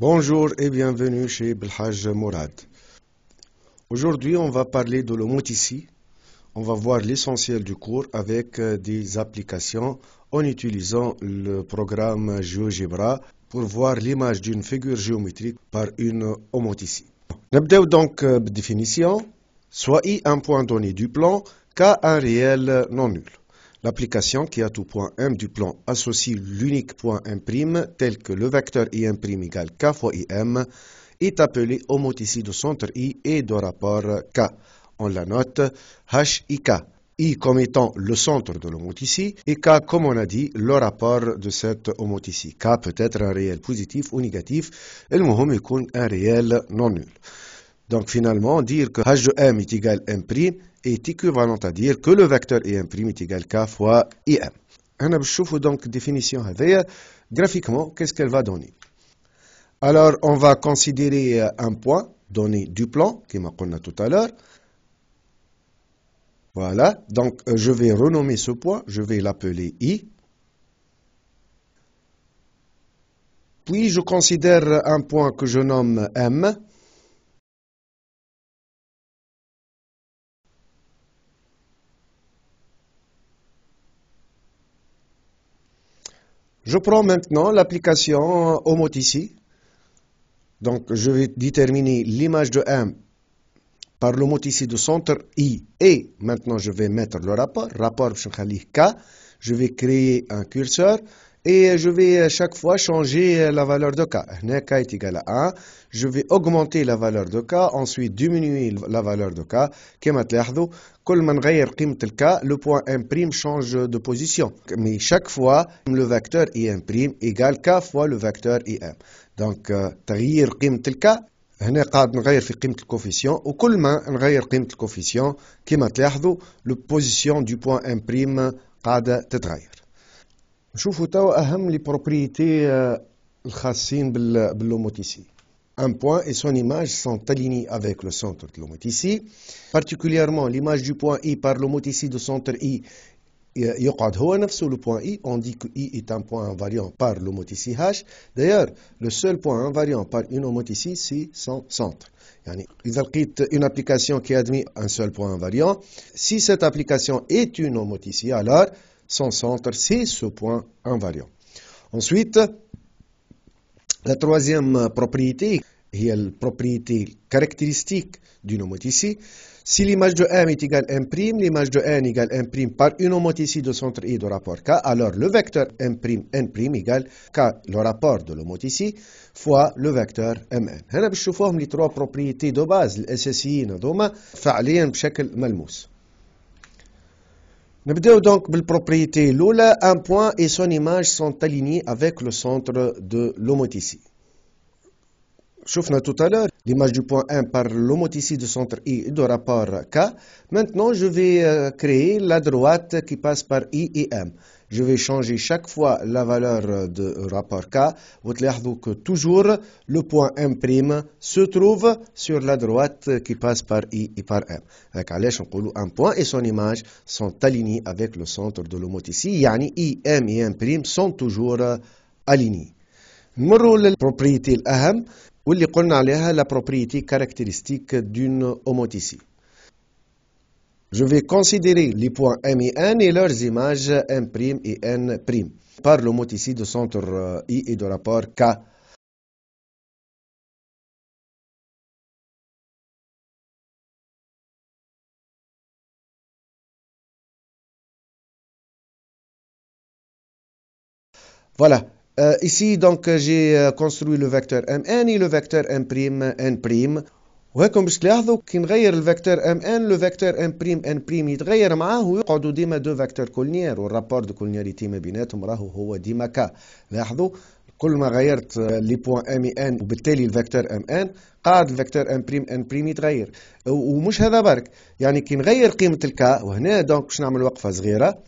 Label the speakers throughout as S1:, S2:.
S1: Bonjour et bienvenue chez Belhaj Mourad. Aujourd'hui, on va parler de l'homoticie. On va voir l'essentiel du cours avec euh, des applications en utilisant le programme GeoGebra pour voir l'image d'une figure géométrique par une Nous avons donc euh, définition. Soit i un point donné du plan, k un réel non nul. L'application qui à tout point M du plan associe l'unique point M' tel que le vecteur Im' égale K fois Im est appelée homotissie de centre I et de rapport K. On la note HIK. I comme étant le centre de l'homotissie et K comme on a dit le rapport de cette homotissie. K peut être un réel positif ou négatif, et le un réel non nul. Donc finalement, dire que H de M est égal M' est équivalent à dire que le vecteur m est égal K fois IM. On a donc définition avec graphiquement, qu'est-ce qu'elle va donner Alors, on va considérer euh, un point donné du plan, qui m'a tout à l'heure. Voilà, donc euh, je vais renommer ce point, je vais l'appeler I. Puis je considère un point que je nomme M. Je prends maintenant l'application homotici. Euh, ici. Donc, je vais déterminer l'image de M par le mot ici de centre I. Et maintenant, je vais mettre le rapport. Rapport, K. Je vais créer un curseur et je vais à euh, chaque fois changer euh, la valeur de K. K est égal à 1 je vais augmenter la valeur de K, ensuite diminuer la valeur de K. Le point M' change de position. Mais chaque fois, le vecteur Im' prime égale K fois le vecteur Im. Donc, تغيير قيمة الك هنا قاعد نغير في قيمة الكوفيسيون وكل ما نغير قيمة الكوفيسيون كما تلاحظوا لو بوزيسيون دو بوان ان بريم قاعدة تتغير نشوفوا توا اهم لي بروبريتي الخاصين باللوموتيسي un point et son image sont alignés avec le centre de l'homoticie. Particulièrement, l'image du point I par ici de centre I, euh, le point I, on dit que I est un point invariant par ici H. D'ailleurs, le seul point invariant par une ici' c'est son centre. y a une application qui admet un seul point invariant. Si cette application est une ici alors son centre, c'est ce point invariant. Ensuite, la troisième euh, propriété, est la propriété caractéristique d'une ici, si l'image de M est égale M', l'image de N égale M' par une homothétie de centre I de rapport K, alors le vecteur M'N' égale K, le rapport de l'homothétie fois le vecteur Mn. هنا vu les trois propriétés de base الأساسيين هذوما فعليا de nous donc la propriété Lola, un point et son image sont alignés avec le centre de l'homotici. nous tout à l'heure l'image du point M par l'homotici de centre I et de rapport K. Maintenant, je vais euh, créer la droite qui passe par I et M. Je vais changer chaque fois la valeur de rapport K. Vous que toujours le point M' se trouve sur la droite qui passe par I et par M. Donc, un point et son image sont alignés avec le centre de à Yani I, M et M' sont toujours alignés. Nous avons la propriété قلنا عليها la propriété caractéristique d'une je vais considérer les points M et N et leurs images M' et N' par le mot ici de centre euh, I et de rapport K. Voilà. Euh, ici, donc, j'ai euh, construit le vecteur Mn et le vecteur M'N'. وهاكم باش تلاحظوا كي نغير الفيكتور ام ان لو فيكتور ام بريم ان بريم يتغير معاه ويقعدوا ديما دو فيكتور كولنيير والرابور دو كولنياريتي ما بيناتهم راهو هو ديما كا لاحظوا كل ما غيرت لي بوان ام ان وبالتالي الفيكتور ام ان قاعد الفيكتور ام بريم ان بريم يتغير ومش هذا برك يعني كي نغير قيمه الكا وهنا دونك باش نعمل وقفه صغيره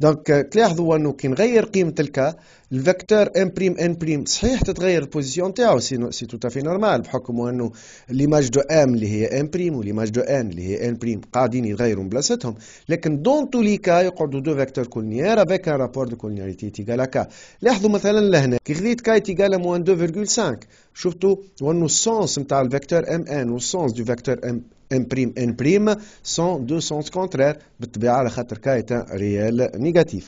S1: دونك تلاحظوا انه كي نغير قيمه الكا الفيكتور ام بريم ان بريم صحيح تتغير البوزيسيون تاعو سي سي توت افي نورمال بحكم انه ليماج دو ام اللي هي ام بريم وليماج دو ان اللي هي ان بريم قاعدين يتغيروا من بلاصتهم لكن دون تو لي كا يقعدوا دو فيكتور كولنيير افيك ان رابور دو كولنياريتي تيغالا كا لاحظوا مثلا لهنا كي خذيت كا تيغالا موان 2.5 شفتوا وانه السونس نتاع الفيكتور ام ان والسونس دو فيكتور ام M'N' sont deux sens contraires réel على خاطر كا إيتان ريال négatif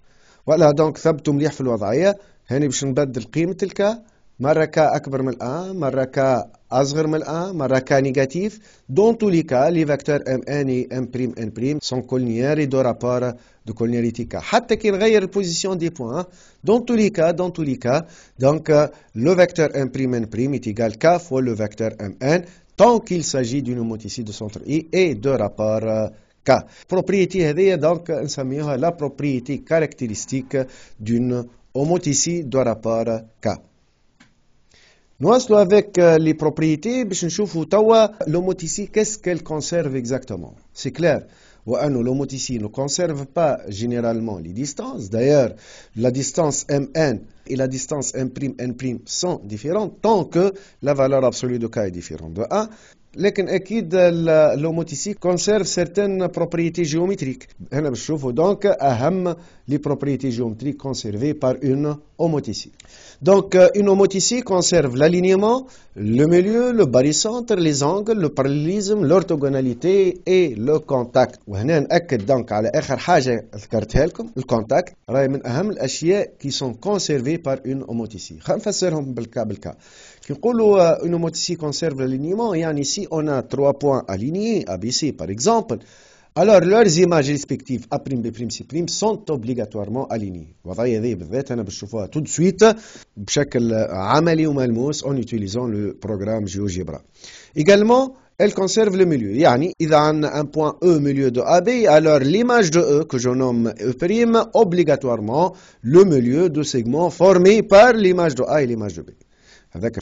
S1: فوالا دونك ثبتوا مليح في هاني باش نبدل قيمة الكا مرة كا من مرة كا من مرة est négatif. Dans tous les cas les vecteurs m et M'N' sont colinéaires et de rapport de collinéarité K حتى كي نغير position des points. Hein. dans tous les cas dans tous les cas donc euh, le vecteur M' N' est égal K fois le vecteur Mn tant qu'il s'agit d'une moticide de centre I et de rapport euh, K. Propriété est donc la propriété caractéristique d'une homoticide de rapport K. Nous allons avec euh, les propriétés pour qu'est-ce qu'elle conserve exactement. C'est clair. L'homotici ne conserve pas généralement les distances. D'ailleurs, la distance Mn et la distance M'N' sont différentes tant que la valeur absolue de k est différente de 1. conserve certaines propriétés géométriques. Nous avons donc les propriétés géométriques conservées par une homotici. Donc, euh, une omote conserve l'alignement, le milieu, le barycentre, les angles, le parallélisme, l'orthogonalité et le contact. donc على آخر حاجة راهي من qui sont conservées par une omoticie. خلينا cas. une omoticie conserve l'alignement ici on a trois points alignés ABC par exemple alors leurs images respectives A', B', C' sont obligatoirement alignées. tout de suite umm en utilisant le programme GeoGebra. Également, elle conserve le milieu. يعني إذا donne un point E milieu de AB, alors l'image de E que je nomme E', obligatoirement le milieu de segment formé par l'image de A et l'image de B avec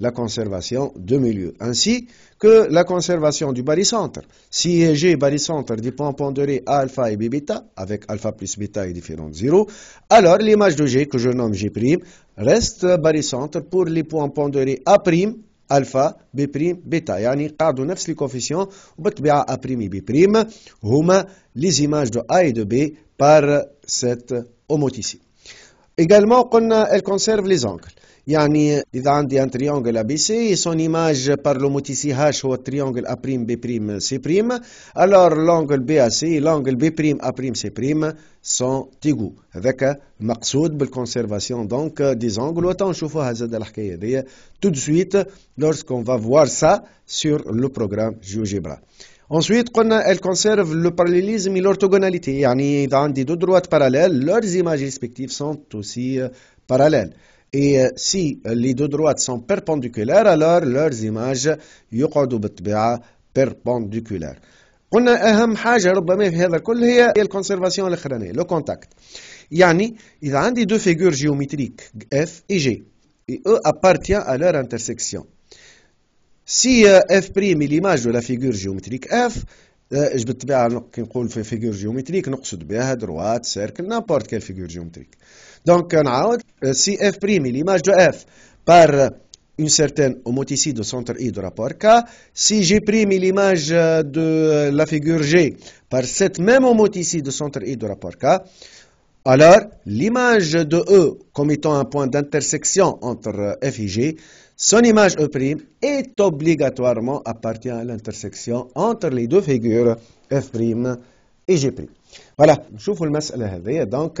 S1: la conservation de milieu. Ainsi que la conservation du barycentre. Si G est barycentre points ponderés A, alpha et bêta, avec alpha plus bêta et différent de 0, alors l'image de G, que je nomme G', reste barycentre pour les points pondérés A', alpha B', بريم Yani, يعني قعدوا نفس A' et les où de A les هما images de A et de B par cette également elle conserve les angles. Yannick Dandy a un triangle ABC et son image par le mot ici H le triangle A'B'C'. Alors l'angle BAC et l'angle B'A'C' sont égaux, avec maxouble conservation des angles. On va à tout de suite, lorsqu'on va voir ça sur le programme GeoGebra. Ensuite, elle conserve le parallélisme et l'orthogonalité. Yannick Dandy a deux droites parallèles. Leurs images respectives sont aussi euh, parallèles. Et euh, si euh, les deux droites sont perpendiculaires, alors leurs images sont perpendiculaires. Nous avons une chose qui est la conservation le contact. Il y a deux figures géométriques, F et G, et E appartiennent à leur intersection. Si euh, F' est l'image de la figure géométrique F, je vais vous que une figure géométrique nous avons une droite, cercle, n'importe quelle figure géométrique. Donc, euh, si f' l'image de f par une certaine homoticie de centre I de rapport K, si G' est l'image euh, de euh, la figure G par cette même homoticie de centre I de rapport K, alors l'image de E comme étant un point d'intersection entre F et G, son image E' est obligatoirement appartient à l'intersection entre les deux figures F' et G'. Voilà, je vous le donc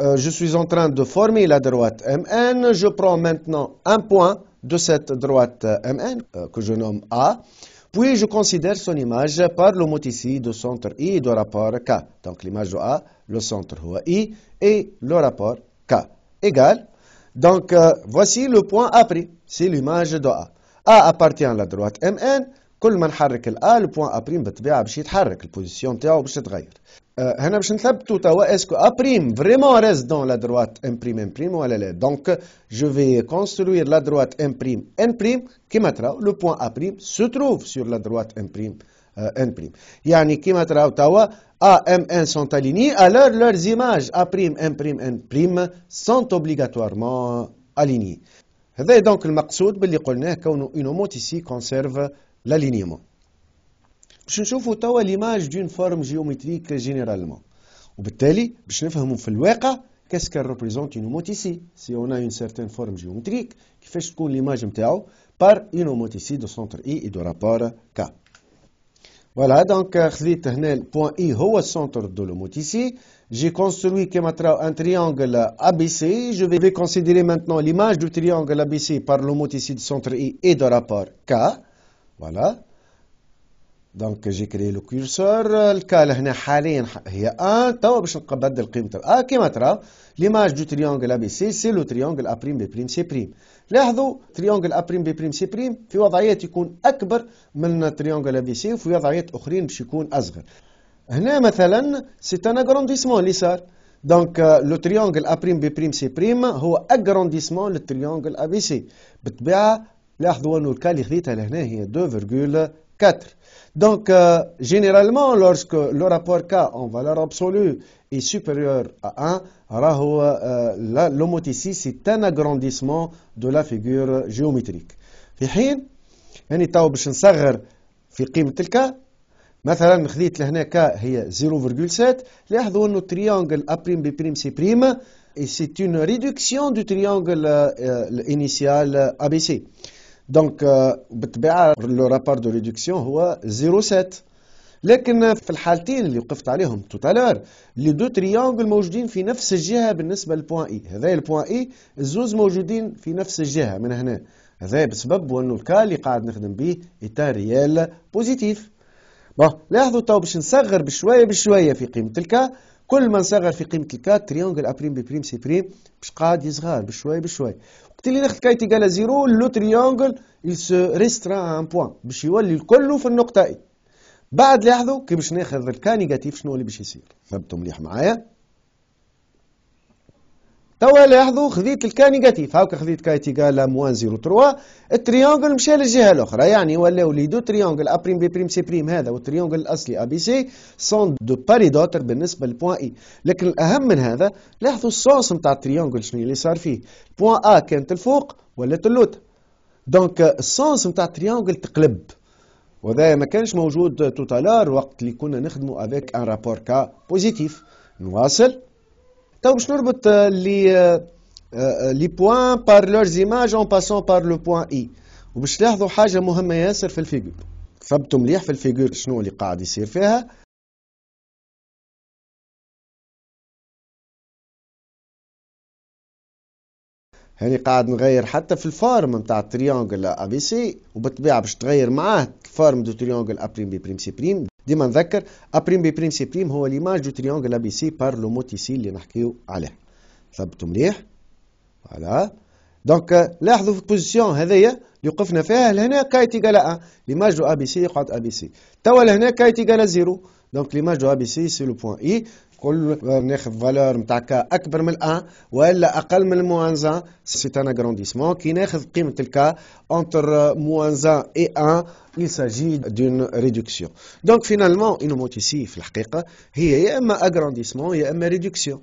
S1: Euh, je suis en train de former la droite MN. Je prends maintenant un point de cette droite euh, MN, euh, que je nomme A. Puis je considère son image par le mot ici de centre I et de rapport K. Donc l'image de A, le centre I et le rapport K égal. Donc voici le point A pris, c'est l'image de A. A appartient à la droite MN. كل ما نحرك الآ البوان يتحرك position تاعو باش euh, est-ce que A' reste dans la droite M' Donc, je vais construire la droite M' N' qui m'attrape le point A' se trouve sur la droite M' N' C'est-à-dire que A' M, N sont alignés, alors leurs images A' M' N' sont obligatoirement alignées. C'est donc le but de ce que nous ici conserve l'alignement. Je vais vous montrer l'image d'une forme géométrique généralement. Et pour vous montrer qu'est-ce que représente une homotécie. Si on a une certaine forme géométrique, je vais vous l'image par une homotécie de centre I et de rapport K. Voilà, donc je vais le point I au centre de la J'ai construit un triangle ABC. Je vais considérer maintenant l'image du triangle ABC par le de centre I et de rapport K. Voilà. دونك جي كري لو كيرسور الكال هنا حاليا هي ان توا باش نبدل قيمته ا كيما ترى ليماج دو تريونغل ا بي سي سي لو تريونغل ا بريم بي بريم سي بريم لاحظوا تريونغل ا بريم بي بريم سي بريم في وضعيات يكون اكبر من تريونغل ا بي سي وفي وضعيات اخرين باش يكون اصغر هنا مثلا سي ان اغرونديسمون اللي صار دونك لو تريونغل ا بريم بي بريم سي بريم هو اغرونديسمون للتريونغل ا بي سي بالطبيعه لاحظوا انه الكال اللي خذيتها لهنا هي 2.4 Donc, euh, généralement, lorsque le rapport K en valeur absolue est supérieur à 1, l'homote ici, c'est un agrandissement de la figure géométrique. K est 0,7, triangle A'B'C', et c'est une réduction du triangle euh, euh, initial ABC. دونك euh, بالطبيعه لو رابور دو ريدكسيون هو 0.7 لكن في الحالتين اللي وقفت عليهم توتالور لي دو تريانجل موجودين في نفس الجهه بالنسبه للبوان اي هذا البوان اي الزوز موجودين في نفس الجهه من هنا هذا بسبب انه الكا اللي قاعد نخدم به ايتا ريال بوزيتيف بون لاحظوا تو باش نصغر بشويه بشويه في قيمه الكا كل ما نصغر في قيمه الكات تريونجل ا بي بريم سي بريم باش قاعد يصغر بشوي بشوي وقت اللي ناخذ كايت ايكال زيرو لو تريونجل سو ريسترا ان à باش يولي الكل في النقطه اي بعد لاحظوا كي باش ناخذ نيجاتيف شنو اللي باش يصير فهمتوا مليح معايا توا لاحظوا خذيت الكا نيجاتيف هاكا خذيت كا قال موان زيرو تروا التريونجل مشى للجهه الاخرى يعني ولاو لي دو تريونجل ا بريم بي بريم سي بريم هذا والتريونجل الاصلي ا بي سي سون دو باري دوتر بالنسبه للبوان اي لكن الاهم من هذا لاحظوا السونس نتاع التريونجل شنو اللي صار فيه بوان ا كانت الفوق ولات اللوت دونك السونس نتاع التريونجل تقلب وذا ما كانش موجود توتالار وقت اللي كنا نخدموا افيك ان رابور كا بوزيتيف نواصل تو باش نربط لي لي بوان بار لور زيماج اون باسون بار لو بوان اي وباش تلاحظوا حاجه مهمه ياسر في الفيجور فهمتوا مليح في الفيجور شنو اللي قاعد يصير فيها هاني قاعد نغير حتى في الفورم نتاع تريونجل ا بي سي وبالطبيعه باش تغير معاه الفورم دو تريونجل ا بريم بي بريم سي بريم ديما نذكر بريم بي بريم سي بريم هو ليماج دو تريونغل ابي سي بار لو موتيسي اللي نحكيو عليه ثبتوا مليح فوالا آه، دونك لاحظوا في البوزيسيون هذايا اللي وقفنا فيها لهنا كايت ايكال ا ليماج دو ابي سي يقعد ابي سي توا لهنا كايت ايكال زيرو دونك ليماج دو ابي سي سي لو بوان اي كل ناخذ فالور نتاع كا اكبر من الان والا اقل من الموانزا سي ان اغرونديسمون كي ناخذ قيمه الكا انتر موان اي ان il s'agit d'une réduction. Donc finalement, une motici, هي يا اما agrandissement يا اما réduction.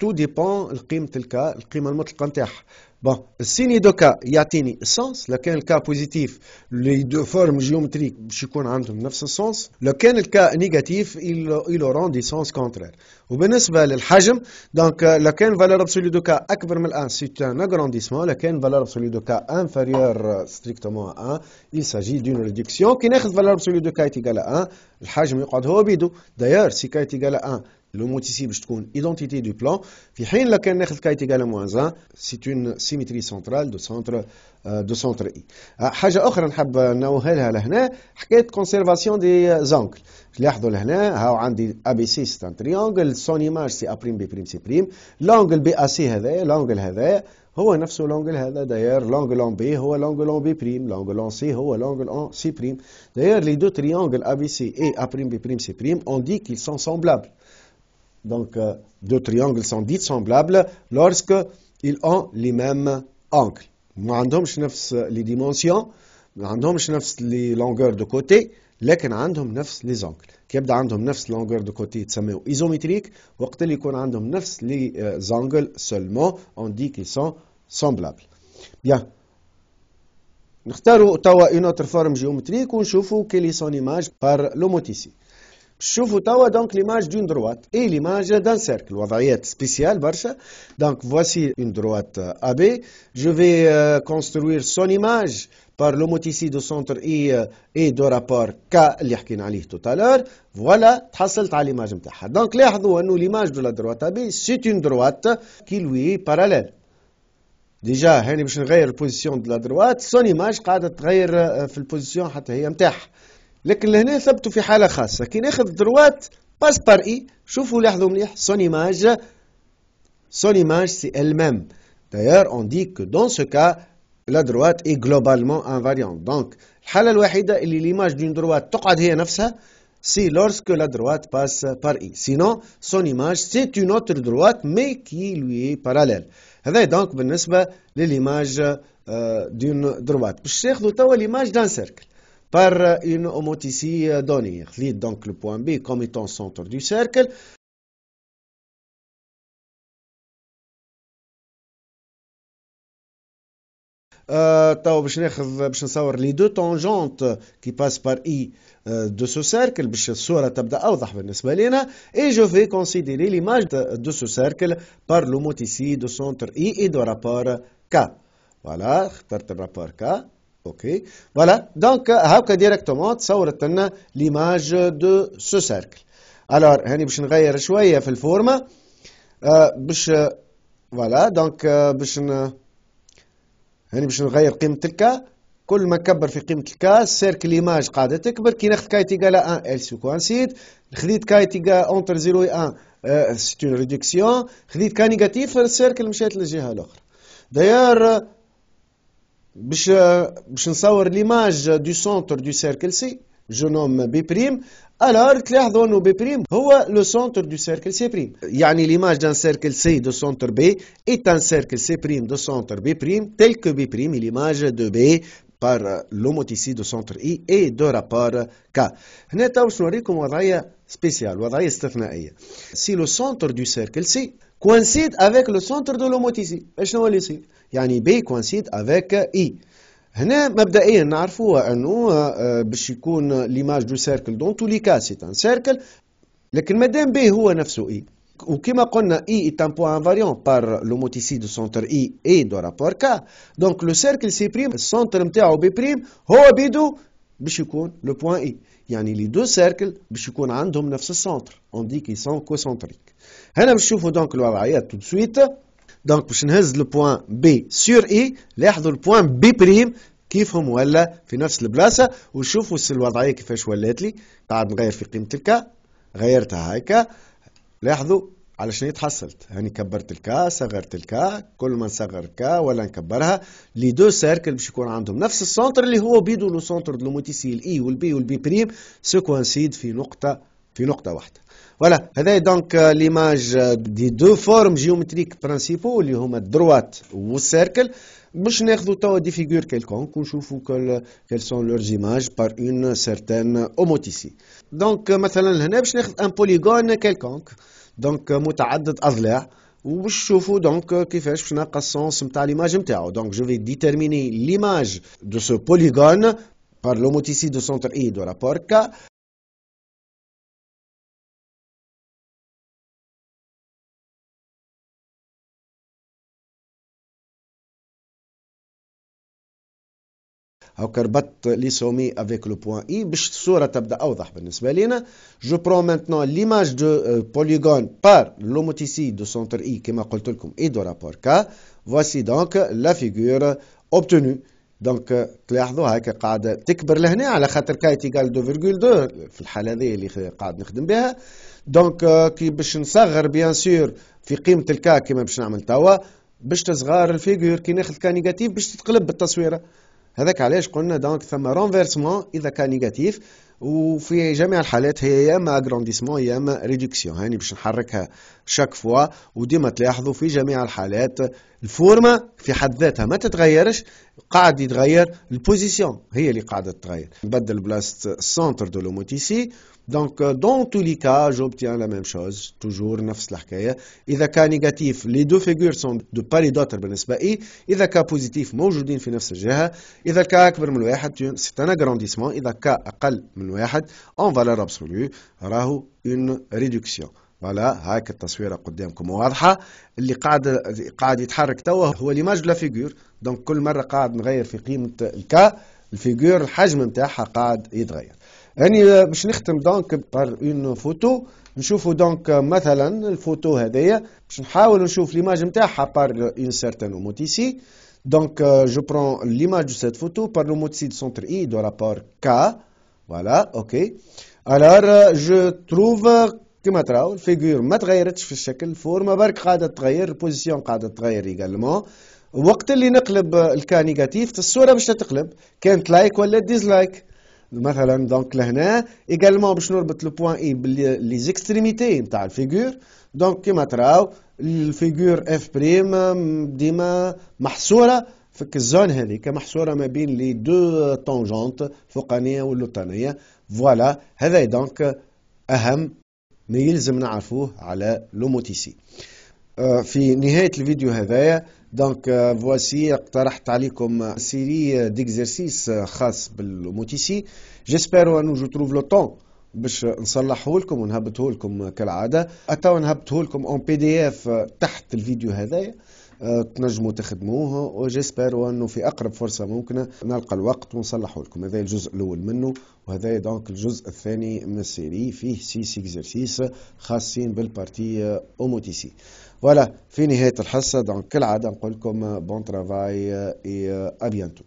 S1: تو ديبون قيمه الكا القيمه المطلقه نتاعها بون السيني دوكا يعطيني السونس لو كان الكا بوزيتيف لي دو فورم جيومتريك باش يكون عندهم نفس السونس لو كان الكا نيجاتيف il auront دي سونس كونترير وبالنسبه للحجم دونك لو كان فالور ابسولي دوكا اكبر من 1 سي ان اغرانديسمون لو كان فالور ابسولي دوكا انفيريور ستريكتومون 1 il s'agit d'une réduction كي ناخذ فالور ابسولي دوكا ايتيكال 1 الحجم يقعد هو بيدو داير سي كا ايتيكال 1 Le mot ici, pour avoir une identité du plan, hein c'est une symétrie centrale de centre euh, I. Une autre chose que nous voulons la conservation des euh, angles. Vous voyez ici, ABC, c'est un triangle. Son image, c'est A'B'C'. L'angle BAC, c'est l'angle ici. C'est aussi l'angle ici. L'angle en B, c'est l'angle en B'. L'angle en C, c'est l'angle en C'. D'ailleurs, les deux triangles ABC et A'B'C', on dit qu'ils sont semblables donc euh, deux triangles sont dits semblables lorsqu'ils ont les mêmes angles. Nous avons les dimensions, nous avons les longueurs de côté, mais nous avons les angles. ils ont les longueurs de côté, c'est isométrique. Quand ils ont les euh, angles seulement, on dit qu'ils sont semblables. Bien. Nous avons une autre forme géométrique où nous avons quelle est son image par l'homotissie. Shufutawa, donc l'image d'une droite et l'image d'un cercle. une spécial, spéciale. Donc voici une droite AB. Je vais euh, construire son image par l'homoticie de centre I euh, et de rapport K, l'Ihkin dit tout à l'heure. Voilà, c'est l'image Donc l'image de la droite AB, c'est une droite qui lui est parallèle. Déjà, Henry la position de la droite, son image, Kadat Gayer, euh, fait position, la droite. لكن لهنا ثبتوا في حالة خاصة كي ناخذ دروات باس بار اي شوفوا لاحظوا مليح سون ايماج سون ايماج سي ميم دايور اون دي كو دون سو كا لا دروات اي جلوبالمون انفاريون دونك الحالة الوحيدة اللي ليماج دون دروات تقعد هي نفسها سي لورسكو لا دروات باس بار اي Sinon, سون ايماج سي une autre دروات مي كي lui اي parallèle. هذا دونك بالنسبة لليماج دون دروات باش تاخذوا توا ليماج دان سيركل par une homothésie euh, donnée. Je donc le point B comme étant centre du cercle. je vais savoir les deux tangentes qui passent par I euh, de ce cercle la Et je vais considérer l'image de ce cercle par l'homothésie du centre I et du rapport K. Voilà, j'ai le rapport K. اوكي فوالا دونك هاكا ديريكتومون تصورت لنا ليماج دو سو سيركل. الوغ هاني باش نغير شويه في الفورما آه، باش فوالا آه، دونك باش هاني باش نغير قيمه الكا كل ما كبر في قيمه الكا سيركل ليماج قاعده تكبر كي ناخذ كاي تيغال 1 ال سو كوانسيد خذيت كاي تيغال اونتر زيرو و 1 سيت اون ريدكسيون خذيت كا نيجاتيف السيركل مشات للجهه الاخرى دايور Pour savoir l'image du centre du cercle C, je nomme B', alors le B' est le centre du cercle C'. E l'image d'un cercle C de centre B est un cercle C' e de centre B', tel que B' est l'image de B par l'homotisie de centre I et de rapport K. Ici, je vais vous montrer une situation spéciale, Si le centre du cercle C coïncide avec le centre de l'homotisie, je est-ce que ici. يعني بي كوانسيد افيك اي هنا مبدئيا نعرفوا انه آه، باش يكون ليماج دو سيركل دون تو لي كا سي ان سيركل لكن مادام بي هو نفسه اي وكما قلنا اي est بوان فاريون بار لو موتيسي دو سونتر اي اي دو رابور كا دونك لو سيركل سي بريم السونتر نتاعو بي بريم هو بيدو باش يكون لو بوان اي يعني لي دو سيركل باش يكون عندهم نفس السونتر اون دي كي سون سونتريك هنا باش نشوفوا دونك الوضعيات تو سويت دونك باش نهز البوان بي سور اي لاحظوا البوان بي بريم كيفهم ولا في نفس البلاصه وشوفوا الوضعيه كيفاش ولات لي قاعد نغير في قيمه الكا غيرتها هكا لاحظوا على شنو تحصلت هاني كبرت الكا صغرت الكا كل ما نصغر الكا ولا نكبرها لي دو سيركل باش يكون عندهم نفس السونتر اللي هو بيدو لو سونتر دو لوموتيسي الاي e والبي والبي بريم سيكوانسيد في نقطه في نقطه واحده Voilà. C'est donc euh, l'image euh, des deux formes géométriques principales, les homothéties droite cercles. Je peux prendre n'importe quelle figure quelconque et je peux voir quelles sont leurs images par une certaine homothétie. Donc, par exemple, je peux prendre un polygone quelconque, donc mutagé de là, ou je peux voir donc qu'est-ce que je l'image. faire. Donc, je vais déterminer l'image de ce polygone par l'homothétie de centre I de rapport k. هاك ربطت لي سومي افيك لو بوان اي باش الصوره تبدا اوضح بالنسبه لينا جو برو مانتنون ليماج دو بوليغون بار لوموتيسي دو سونتر اي كما قلت لكم اي دو رابور كا فواسي دونك لا فيغور اوبتونو دونك تلاحظوا هاكا قاعده تكبر لهنا على خاطر كاي فيرغول دو في الحاله هذه اللي قاعد نخدم بها دونك euh, كي باش نصغر بيان سور في قيمه الكا كما باش نعمل توا باش تصغار الفيغور كي ناخذ كا نيجاتيف باش تتقلب بالتصويره هذاك علاش قلنا دونك ثم رونفيرسمون اذا كان نيجاتيف وفي جميع الحالات هي يا اما اغرونديسمون يا اما ريدكسيون هاني باش نحركها شاك فوا وديما تلاحظوا في جميع الحالات الفورما في حد ذاتها ما تتغيرش قاعد يتغير البوزيسيون هي اللي قاعده تتغير نبدل بلاصه السونتر دو لوموتيسي دونك دون تو لي كا جوبتيان لا ميم شوز توجور نفس الحكايه اذا كان نيجاتيف لي دو فيغور سون دو باري دوتر بالنسبه لي اذا كا بوزيتيف موجودين في نفس الجهه اذا كا اكبر من واحد سي ان اغرانديسمون اذا كا اقل من واحد اون فالور ابسولو راهو اون ريدكسيون فوالا هاك التصويره قدامكم واضحه اللي قاعد قاعد يتحرك توا هو ليماج لا فيغور دونك كل مره قاعد نغير في قيمه الكا الفيغور الحجم نتاعها قاعد يتغير يعني باش نختم دونك بار اون فوتو نشوفوا دونك مثلا الفوتو هذيا باش نحاول نشوف ليماج نتاعها بار اون سيرتان موتيسي دونك جو برون ليماج prends فوتو بار لو موتيسي دو سونتر اي دو رابور كا فوالا اوكي الوغ جو تروف كيما كما تراو الفيجور ما تغيرتش في الشكل فورما برك قاعده تغير البوزيسيون قاعده تغير ايغالمون وقت اللي نقلب الكا نيجاتيف الصوره باش تتقلب كانت لايك ولا ديزلايك مثلا دونك لهنا ايجالمون باش نربط لو بوان اي لي زيكستريميتي نتاع الفيغور دونك كيما تراو الفيغور اف بريم ديما محصوره فك الزون هذيك محصوره ما بين لي دو طونجونت فوقانيه واللوطانيه فوالا هذا دونك اهم ما يلزم نعرفوه على لوموتيسي آه، في نهايه الفيديو هذايا دونك فواسي euh, اقترحت عليكم سيري ديكزرسيس euh, خاص بالموتيسي جيسبيرو انو جو تروف لو طون باش نصلحه لكم ونهبطه لكم كالعاده اتو نهبطه لكم اون بي دي اف تحت الفيديو هذايا euh, تنجموا تخدموه وجيسبيرو انه في اقرب فرصه ممكنه نلقى الوقت ونصلحه لكم هذا الجزء الاول منه وهذا دونك الجزء الثاني من السيري فيه سيس اكزرسيس خاصين بالبارتي اوموتيسي Voilà, fini la الحصة donc كالعادة نقول لكم بون travail et à bientôt.